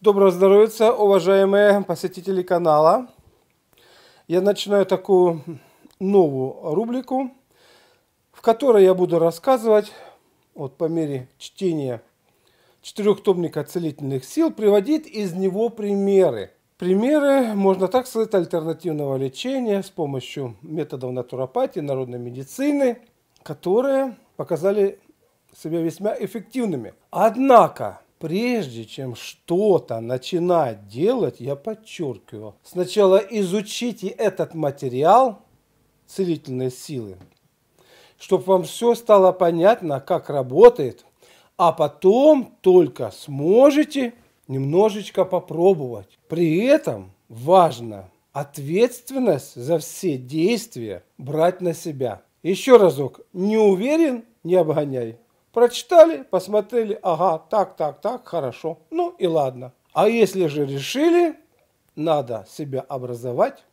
Доброго здоровья, уважаемые посетители канала. Я начинаю такую новую рубрику, в которой я буду рассказывать, вот по мере чтения четырехтомника целительных сил, приводить из него примеры. Примеры, можно так сказать, альтернативного лечения с помощью методов натуропатии, народной медицины, которые показали себя весьма эффективными. Однако, Прежде чем что-то начинать делать, я подчеркиваю, сначала изучите этот материал целительной силы, чтобы вам все стало понятно, как работает, а потом только сможете немножечко попробовать. При этом важно ответственность за все действия брать на себя. Еще разок, не уверен, не обгоняй. Прочитали, посмотрели, ага, так, так, так, хорошо. Ну и ладно. А если же решили, надо себя образовать.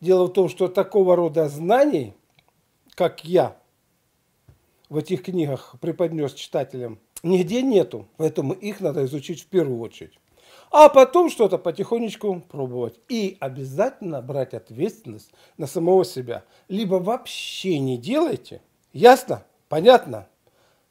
Дело в том, что такого рода знаний, как я в этих книгах преподнес читателям, нигде нету. Поэтому их надо изучить в первую очередь. А потом что-то потихонечку пробовать. И обязательно брать ответственность на самого себя. Либо вообще не делайте. Ясно? Понятно?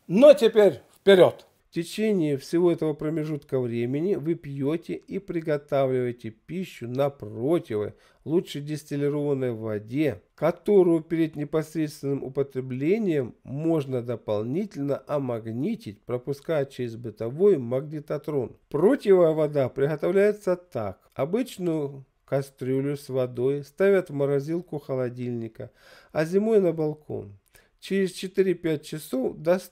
Но теперь вперед! В течение всего этого промежутка времени вы пьете и приготавливаете пищу на противы, лучше дистиллированной воде, которую перед непосредственным употреблением можно дополнительно омагнитить, пропуская через бытовой магнитотрон. Противая вода приготовляется так. Обычную кастрюлю с водой ставят в морозилку холодильника, а зимой на балкон. Через 4-5 часов достаточно